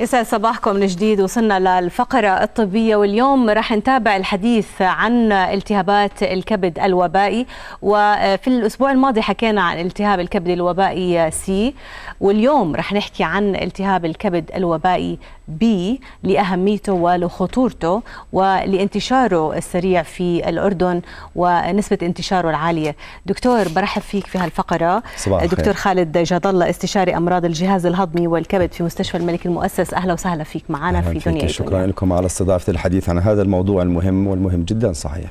يسعد صباحكم من جديد وصلنا للفقرة الطبية واليوم رح نتابع الحديث عن التهابات الكبد الوبائي وفي الأسبوع الماضي حكينا عن التهاب الكبد الوبائي سي واليوم رح نحكي عن التهاب الكبد الوبائي بي لأهميته ولخطورته ولانتشاره السريع في الأردن ونسبة انتشاره العالية دكتور برحب فيك في هالفقرة صباح دكتور خير. خالد جاد الله استشاري أمراض الجهاز الهضمي والكبد في مستشفى الملك المؤسس بس اهلا وسهلا فيك معنا في دنيا شكرا لكم على استضافه الحديث عن هذا الموضوع المهم والمهم جدا صحيح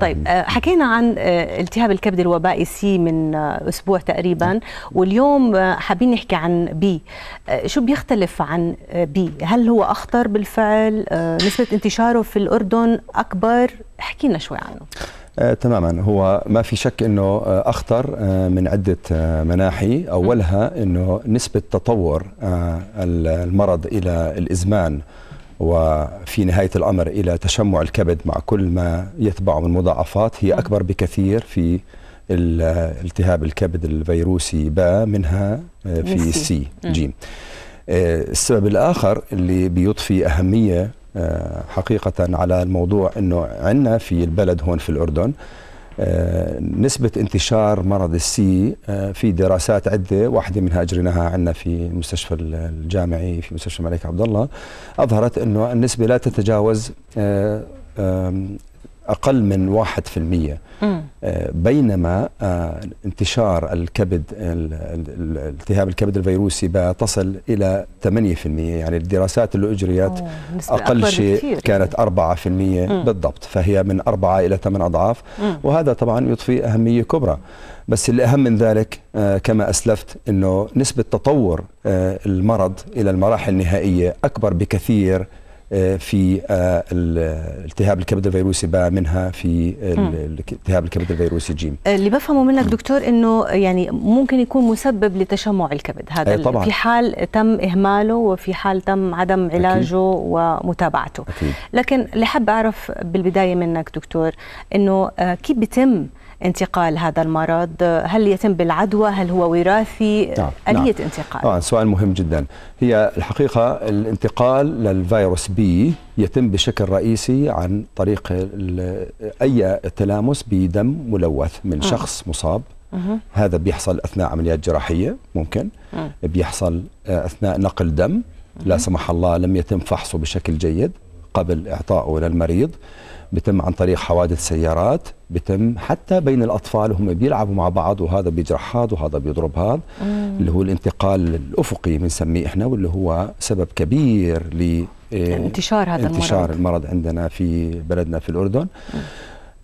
طيب آه، حكينا عن آه، التهاب الكبد الوبائي سي من آه، اسبوع تقريبا نعم. واليوم حابين نحكي عن بي شو بيختلف عن بي هل هو اخطر بالفعل نسبه انتشاره في الاردن اكبر احكي لنا شوي عنه آه تماما هو ما في شك انه آه اخطر آه من عده آه، مناحي اولها انه نسبه تطور آه، المرض الى الازمان وفي نهاية الأمر إلى تشمع الكبد مع كل ما يتبعه من مضاعفات هي أكبر بكثير في التهاب الكبد الفيروسي با منها آه، في سي جيم السبب الآخر اللي بيضفي أهمية آه، حقيقة على الموضوع أنه عندنا في البلد هون في الأردن آه، نسبة انتشار مرض السي آه، في دراسات عدة واحدة منها أجريناها عندنا في المستشفى الجامعي في مستشفى الملك عبد الله أظهرت أنه النسبة لا تتجاوز أقل من 1% بينما آه، انتشار الكبد التهاب الكبد الفيروسي تصل الى 8% يعني الدراسات اللي اجريت اقل شيء كانت 4% بالضبط فهي من 4 الى 8 اضعاف وهذا طبعا يضفي اهميه كبرى بس الأهم من ذلك آه، كما أسلفت أنه نسبة تطور آه، المرض إلى المراحل النهائية أكبر بكثير آه، في آه، التهاب الكبد الفيروسي باء منها في التهاب الكبد الفيروسي جيم آه، اللي بفهمه منك دكتور انه يعني ممكن يكون مسبب لتشمع الكبد هذا طبعا. في حال تم اهماله وفي حال تم عدم علاجه أكيد. ومتابعته أكيد. لكن اللي حاب اعرف بالبدايه منك دكتور انه كيف بيتم انتقال هذا المرض هل يتم بالعدوى هل هو وراثي نعم. آلية نعم. انتقال طبعا آه، سؤال مهم جدا هي الحقيقة الانتقال للفيروس بي يتم بشكل رئيسي عن طريق أي تلامس بدم ملوث من شخص مصاب هذا بيحصل أثناء عمليات جراحية ممكن بيحصل آه، أثناء نقل دم لا سمح الله لم يتم فحصه بشكل جيد قبل إعطائه للمريض بتم عن طريق حوادث سيارات بتم حتى بين الأطفال هم بيلعبوا مع بعض وهذا بيجرح هذا وهذا بيضرب هذا اللي هو الانتقال الأفقي بنسميه إحنا واللي هو سبب كبير ل آه، انتشار هذا المرض انتشار المرض عندنا في بلدنا في الأردن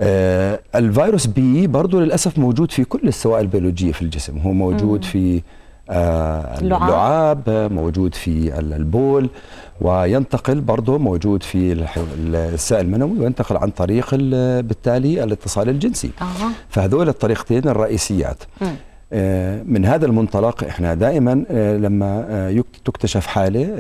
آه الفيروس بي برضه للأسف موجود في كل السوائل البيولوجية في الجسم هو موجود مم. في آه اللعاب موجود في البول وينتقل برضه موجود في السائل المنوي وينتقل عن طريق بالتالي الاتصال الجنسي أه. فهذول الطريقتين الرئيسيات م. آه، من هذا المنطلق احنا دائما آه، لما آه، تكتشف حاله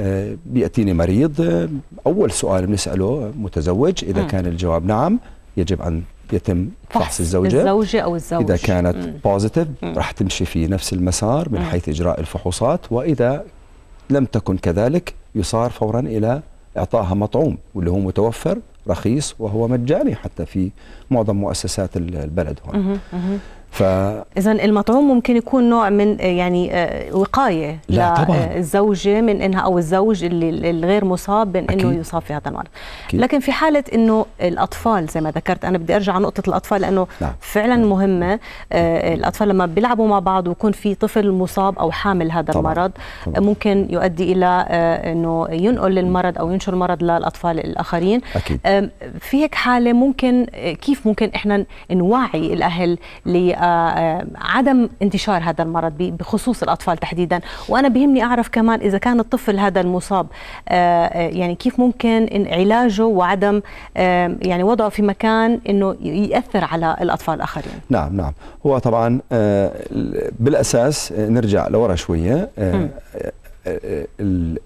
بياتيني مريض اول سؤال بنساله متزوج اذا م. كان الجواب نعم يجب ان يتم فحص, فحص الزوجة الزوجة أو الزوج إذا كانت بوزيتيف راح تمشي في نفس المسار من م. حيث إجراء الفحوصات وإذا لم تكن كذلك يصار فورا إلى إعطائها مطعوم واللي هو متوفر رخيص وهو مجاني حتى في معظم مؤسسات البلد هون ف اذا المطعوم ممكن يكون نوع من آه، يعني آه، وقايه لا آه، طبعا من انها او الزوج اللي الغير مصاب من انه يصاب في هذا المرض لكن في حاله انه الاطفال زي ما ذكرت انا بدي ارجع نقطه الاطفال لانه نعم. فعلا لا. نعم. مهمه الاطفال لما بيلعبوا مع بعض ويكون في طفل مصاب او حامل هذا طبعا. المرض طبعا. ممكن يؤدي الى انه ينقل المرض او ينشر المرض للاطفال الاخرين أكيد. في هيك حاله ممكن كيف ممكن احنا نوعي الاهل لي عدم انتشار هذا المرض بخصوص الأطفال تحديدا وأنا بهمني أعرف كمان إذا كان الطفل هذا المصاب آه، آه، يعني كيف ممكن علاجه وعدم آه، يعني وضعه في مكان أنه يأثر على الأطفال الآخرين نعم نعم هو طبعا بالأساس نرجع لورا شوية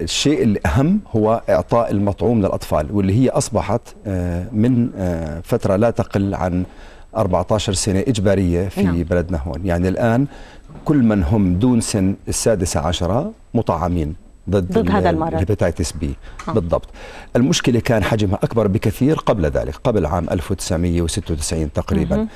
الشيء الأهم هو إعطاء المطعوم للأطفال واللي هي أصبحت من فترة لا تقل عن 14 سنة إجبارية في نعم. بلدنا هون يعني الآن كل من هم دون سن السادسة عشرة مطعمين ضد, ضد هذا المرض الهيباتيتس بي آه. بالضبط المشكلة كان حجمها أكبر بكثير قبل ذلك قبل عام 1996 تقريبا مه.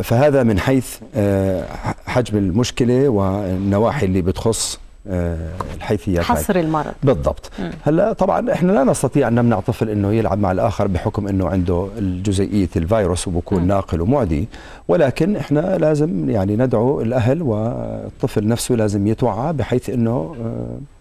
فهذا من حيث آه، حجم المشكلة والنواحي اللي بتخص آه، الحيثيه حصر المرض بالضبط هلا طبعا احنا لا نستطيع ان نمنع طفل انه يلعب مع الاخر بحكم انه عنده جزئيه الفيروس وبكون م. ناقل ومعدي ولكن احنا لازم يعني ندعو الاهل والطفل نفسه لازم يتوعى بحيث انه آه،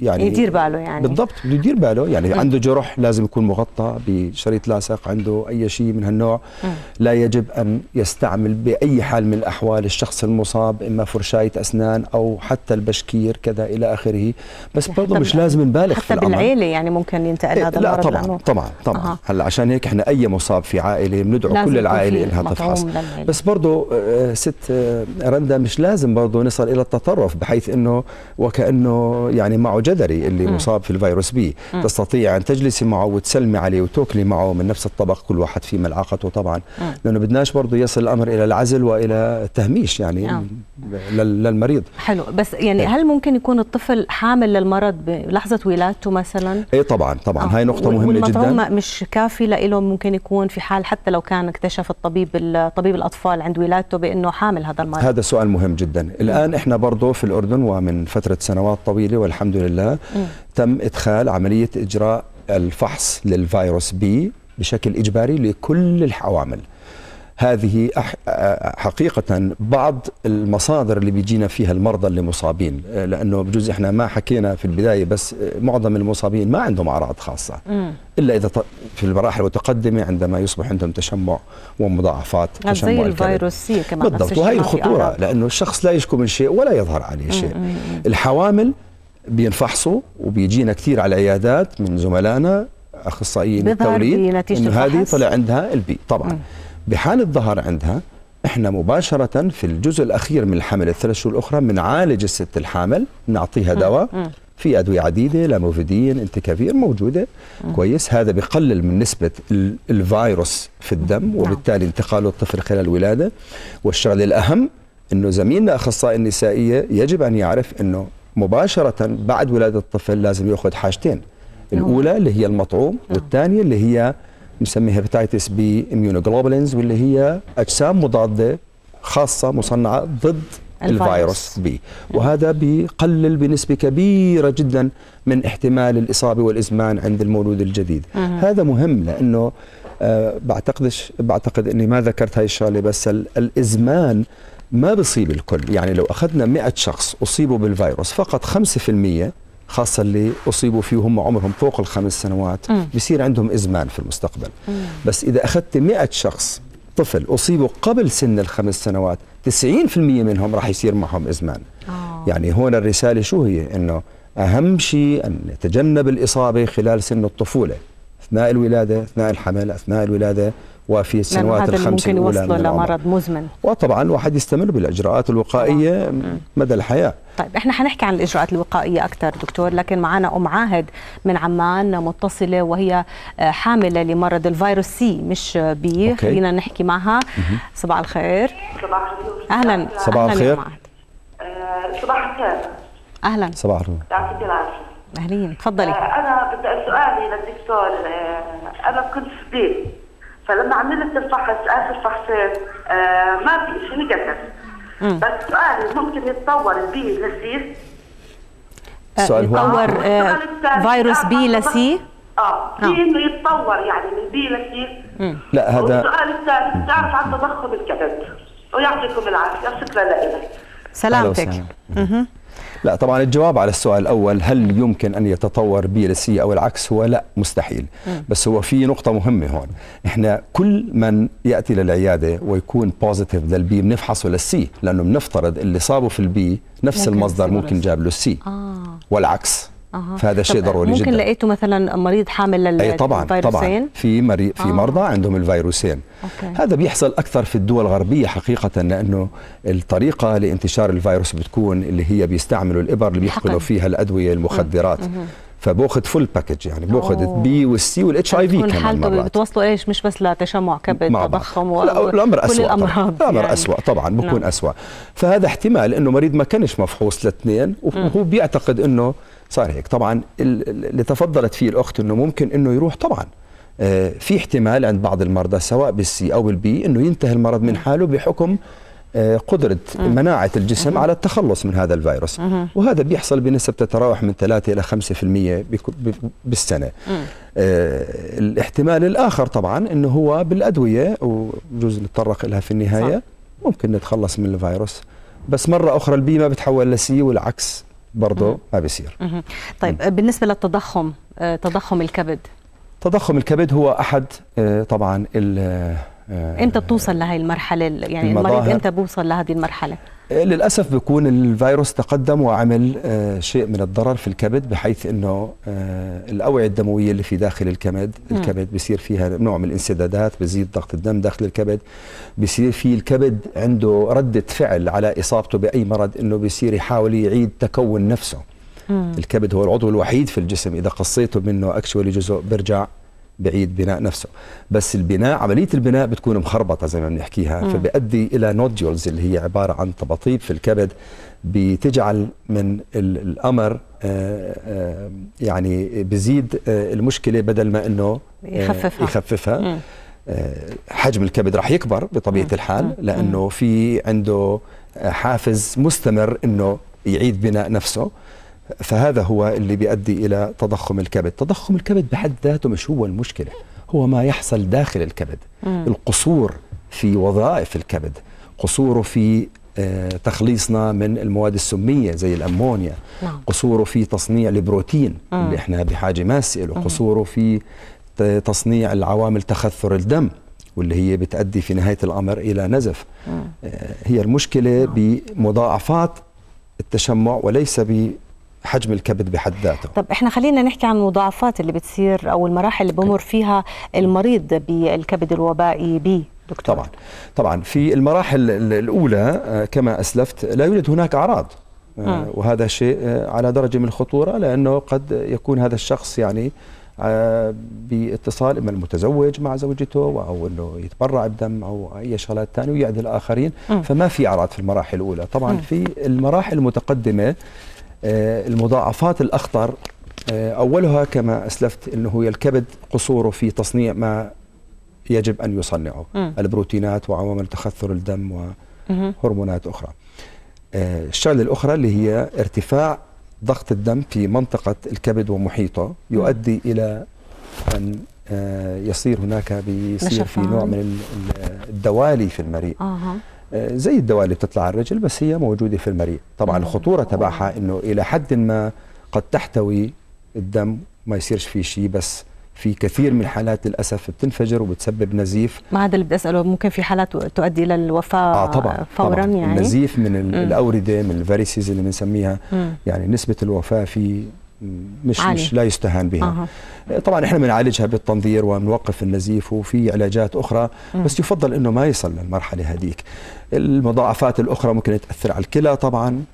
يعني يدير باله يعني بالضبط بده يدير باله يعني م. عنده جرح لازم يكون مغطى بشريط لاصق عنده اي شيء من هالنوع م. لا يجب ان يستعمل باي حال من الاحوال الشخص المصاب اما فرشايه اسنان او حتى البشكير كذا الى اخره بس يعني برضه مش لازم نبالغ حتى في الامر بالعيله يعني ممكن ينتقل إيه، هذا لا طبعا طبعا طبعا أه. هلا عشان هيك احنا اي مصاب في عائله بندعو كل العائله انها تفحص بس برضه آه، ست آه، رندا مش لازم برضه نصل الى التطرف بحيث انه وكانه يعني معه جذري اللي م. مصاب في الفيروس بي م. تستطيع أن تجلسي معه وتسلمي عليه وتاكلي معه من نفس الطبق كل واحد في ملعقته طبعا م. لأنه بدناش برضه يصل الأمر إلى العزل وإلى التهميش يعني م. نعم. للمريض حلو بس يعني إيه. هل ممكن يكون الطفل حامل للمرض بلحظة ولادته مثلا؟ إيه طبعا طبعا آه. هاي نقطة مهمة جدا مش كافي له ممكن يكون في حال حتى لو كان اكتشف الطبيب طبيب الأطفال عند ولادته بأنه حامل هذا المرض هذا سؤال مهم جدا الآن إحنا برضه في الأردن ومن فترة سنوات طويلة طويله والحمد لله م. تم ادخال عمليه اجراء الفحص للفيروس بي بشكل اجباري لكل الحوامل هذه حقيقة بعض المصادر اللي بيجينا فيها المرضى اللي مصابين لأنه بجوز إحنا ما حكينا في البداية بس معظم المصابين ما عندهم أعراض خاصة إلا إذا في المراحل المتقدمة عندما يصبح عندهم تشمع ومضاعفات تشمع زي الفيروس سي كمان بالضبط وهي الخطورة لأنه الشخص لا يشكو من شيء ولا يظهر عليه شيء الحوامل بينفحصوا وبيجينا كثير على العيادات من زملائنا اخصائيين التوليد انه هذه طلع عندها البي طبعا م. بحال الظهر عندها احنا مباشره في الجزء الاخير من الحمل الثلاث شهور الاخرى بنعالج الست الحامل بنعطيها دواء في ادويه عديده لاموفيدين انتكافير موجوده م. كويس هذا بقلل من نسبه الفيروس في الدم نعم. وبالتالي انتقاله الطفل خلال الولاده والشغله الاهم انه زميلنا اخصائي النسائيه يجب ان يعرف انه مباشرة بعد ولادة الطفل لازم يأخذ حاجتين نعم. الأولى اللي هي المطعوم نعم. والثانية اللي هي نسميها هيباتيتس بي اميونوجلوبولينز واللي هي أجسام مضادة خاصة مصنعة ضد الفيروس بي وهذا بيقلل بنسبة كبيرة جدا من احتمال الإصابة والإزمان عند المولود الجديد هذا مهم لأنه آه بعتقدش بعتقد اني ما ذكرت هاي الشغله بس الازمان ما بصيب الكل يعني لو أخذنا 100 شخص أصيبوا بالفيروس فقط 5% خاصة اللي أصيبوا فيه هم عمرهم فوق الخمس سنوات م. بصير عندهم إزمان في المستقبل م. بس إذا أخذت 100 شخص طفل أصيبوا قبل سن الخمس سنوات 90% منهم راح يصير معهم إزمان أوه. يعني هون الرسالة شو هي أنه أهم شيء أن نتجنب الإصابة خلال سن الطفولة أثناء الولادة أثناء الحمل أثناء الولادة وفي نعم، السنوات الخمس ممكن يوصلوا لمرض مزمن وطبعا الواحد يستمر بالاجراءات الوقائيه طبعا. مدى الحياه طيب احنا حنحكي عن الاجراءات الوقائيه اكثر دكتور لكن معنا ام عاهد من عمان متصله وهي آه، حامله لمرض الفيروس سي مش بي خلينا نحكي معها صباح الخير آه، صباح الخير اهلا صباح الخير صباح الخير اهلا صباح الخير يعطيك العافيه اهلين تفضلي آه، انا بدي سؤالي للدكتور انا كنت في بيت فلما عملت الفحص اخر فحصين آه ما شيء نيجاتيف بس سؤال ممكن يتطور بي لسي آه، سؤال هو يتطور آه, آه، فيروس آه، بي لسي اه في انه يتطور يعني من بي لسي لا هذا السؤال الثالث بتعرف عن تضخم الكبد ويعطيكم العافيه شكرا لك سلامتك لا طبعا الجواب على السؤال الأول هل يمكن أن يتطور بي سي أو العكس هو لا مستحيل بس هو في نقطة مهمة هون إحنا كل من يأتي للعيادة ويكون بوزيتيف للبي بنفحصه للسي لأنه بنفترض اللي صابه في البي نفس ممكن المصدر ممكن جاب له السي آه. والعكس أه. فهذا شيء ضروري ممكن جدا ممكن لقيتوا مثلا مريض حامل للفيروسين اي طبعا طبعا في مري... في آه. مرضى عندهم الفيروسين أوكي. هذا بيحصل اكثر في الدول الغربيه حقيقه لانه الطريقه لانتشار الفيروس بتكون اللي هي بيستعملوا الابر اللي بيحقنوا فيها الادويه المخدرات مم. مم. فباخذ فول باكج يعني باخذ البي والسي والاتش اي في كمان حالته بتوصلوا ايش مش بس لتشمع كبد تضخم و... الامر اسوء الامراض الامر يعني. اسوء طبعا بكون نعم. اسوء فهذا احتمال انه مريض ما كانش مفحوص للاثنين وهو بيعتقد انه صار هيك طبعا اللي تفضلت فيه الاخت انه ممكن انه يروح طبعا آه، في احتمال عند بعض المرضى سواء بالسي او البي انه ينتهي المرض من حاله بحكم آه، قدرة مناعة الجسم على التخلص من هذا الفيروس وهذا بيحصل بنسب تتراوح من 3 إلى 5% بالسنة آه، الاحتمال الآخر طبعا أنه هو بالأدوية وجوز نتطرق لها في النهاية ممكن نتخلص من الفيروس بس مرة أخرى البي ما بتحول لسي والعكس برضه ما بيصير طيب بالنسبة للتضخم آه، تضخم الكبد تضخم الكبد هو أحد طبعا آه، امتى بتوصل لهي المرحله يعني المريض امتى بوصل لهذه المرحله آه، للاسف بيكون الفيروس تقدم وعمل آه، شيء من الضرر في الكبد بحيث انه الاوعيه الدمويه اللي في داخل الكبد الكبد بصير فيها نوع من الانسدادات بزيد ضغط الدم داخل الكبد بصير في الكبد عنده رده فعل على اصابته باي مرض انه بصير يحاول يعيد تكون نفسه الكبد هو العضو الوحيد في الجسم اذا قصيته منه اكشولي جزء برجع بعيد بناء نفسه بس البناء عمليه البناء بتكون مخربطه زي ما بنحكيها فبيؤدي الى نودولز اللي هي عباره عن تباطيب في الكبد بتجعل من الامر آه، آه، يعني بزيد آه، المشكله بدل ما انه يخففها, يخففها. حجم الكبد راح يكبر بطبيعه الحال لانه في عنده حافز مستمر انه يعيد بناء نفسه فهذا هو اللي بيؤدي إلى تضخم الكبد تضخم الكبد بحد ذاته مش هو المشكلة هو ما يحصل داخل الكبد مم. القصور في وظائف الكبد قصوره في آه، تخليصنا من المواد السمية زي الأمونيا مم. نعم. قصوره في تصنيع البروتين مم. اللي احنا بحاجة ماسة له قصوره في تصنيع العوامل تخثر الدم واللي هي بتؤدي في نهاية الأمر إلى نزف مم. آه، هي المشكلة مم. بمضاعفات التشمع وليس ب حجم الكبد بحد ذاته طب احنا خلينا نحكي عن المضاعفات اللي بتصير او المراحل اللي بمر فيها المريض بالكبد الوبائي بي دكتور طبعا طبعا في المراحل الاولى آه، كما اسلفت لا يوجد هناك اعراض آه، وهذا شيء آه، على درجه من الخطوره لانه قد يكون هذا الشخص يعني باتصال اما المتزوج مع زوجته او انه يتبرع بدم او اي شغلات ثانيه ويعدي الاخرين فما في اعراض في المراحل الاولى طبعا في المراحل المتقدمه آه، المضاعفات الأخطر آه، أولها كما أسلفت أنه هي الكبد قصوره في تصنيع ما يجب أن يصنعه م. البروتينات وعوامل تخثر الدم وهرمونات أخرى آه، الشغلة الأخرى اللي هي ارتفاع ضغط الدم في منطقة الكبد ومحيطه يؤدي إلى أن يصير هناك بيصير في نوع من الدوالي في المريء آه. آه، زي الدواء اللي بتطلع على الرجل بس هي موجوده في المريء طبعا الخطوره تبعها انه الى حد ما قد تحتوي الدم ما يصيرش فيه شيء بس في كثير من الحالات للاسف بتنفجر وبتسبب نزيف ما هذا اللي بدي اساله ممكن في حالات تؤدي الى الوفاه آه طبعا فورا طبعاً يعني النزيف من الاورده من الفاريسيز اللي بنسميها يعني نسبه الوفاه في مش عالي. مش لا يستهان بها آه. طبعا احنا بنعالجها بالتنظير وبنوقف النزيف وفي علاجات اخرى م. بس يفضل انه ما يصل للمرحله هذيك المضاعفات الاخرى ممكن تاثر على الكلى طبعا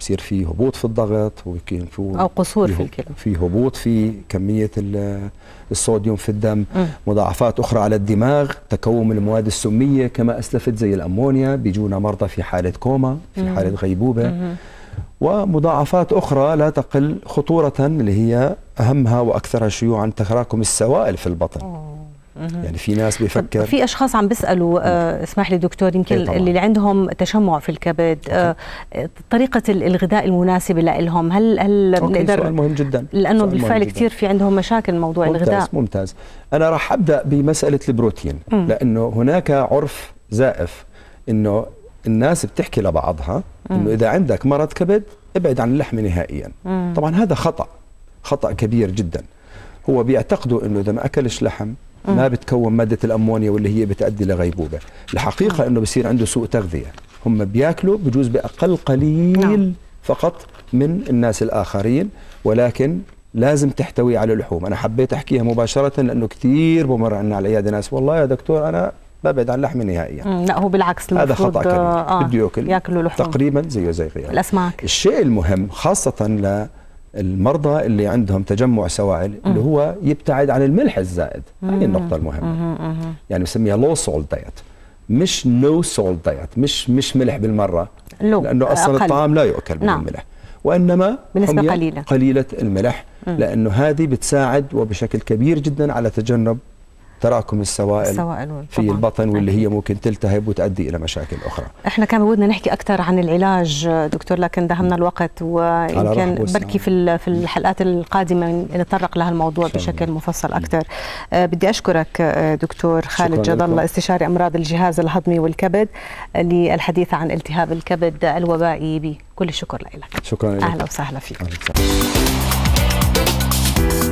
بصير في هبوط في الضغط ويمكن في او قصور في الكلى في هبوط في كميه الصوديوم في الدم م. مضاعفات اخرى على الدماغ تكوم المواد السميه كما اسلفت زي الامونيا بيجونا مرضى في حاله كوما في م. حاله غيبوبه م. ومضاعفات أخرى لا تقل خطورة اللي هي أهمها وأكثرها شيوعا تراكم السوائل في البطن يعني في ناس بيفكر في اشخاص عم بيسالوا آه اسمح لي دكتور يمكن إيه اللي عندهم تشمع في الكبد آه طريقه الغذاء المناسبة لهم هل هل بنقدر سؤال مهم جدا لانه بالفعل كثير في عندهم مشاكل موضوع ممتاز الغذاء ممتاز انا راح ابدا بمساله البروتين مم. لانه هناك عرف زائف انه الناس بتحكي لبعضها انه اذا عندك مرض كبد ابعد عن اللحم نهائيا مم. طبعا هذا خطا خطا كبير جدا هو بيعتقدوا انه اذا ما اكلش لحم ما بتكون ماده الامونيا واللي هي بتؤدي لغيبوبه الحقيقه انه بصير عنده سوء تغذيه هم بياكلوا بجوز باقل قليل نعم. فقط من الناس الاخرين ولكن لازم تحتوي على اللحوم انا حبيت احكيها مباشره لانه كثير بمر عنا على العياده ناس والله يا دكتور انا ببعد عن اللحم نهائيا لا هو بالعكس هذا خطا كبير آه, آه، بده ياكل ياكلوا لحوم تقريبا زيه زي غيره الاسماك الشيء المهم خاصه للمرضى اللي عندهم تجمع سوائل اللي هو يبتعد عن الملح الزائد هذه النقطه المهمه يعني بسميها لو سولت دايت مش نو سولت دايت مش مش ملح بالمره لو لانه آه، اصلا أقل. الطعام لا يؤكل بدون نعم. وانما بنسبه قليله قليله الملح لانه هذه بتساعد وبشكل كبير جدا على تجنب تراكم السوائل, السوائل في طبعاً. البطن واللي هي ممكن تلتهب وتؤدي الى مشاكل اخرى احنا كان بودنا نحكي اكثر عن العلاج دكتور لكن دهمنا الوقت ويمكن بركي في في الحلقات القادمه نتطرق الموضوع بشكل مفصل اكثر آه، بدي اشكرك آه، دكتور خالد جد الله استشاري امراض الجهاز الهضمي والكبد للحديث عن التهاب الكبد الوبائي بكل كل الشكر لك شكرا لك اهلا وسهلا فيك أهلا وسهلا.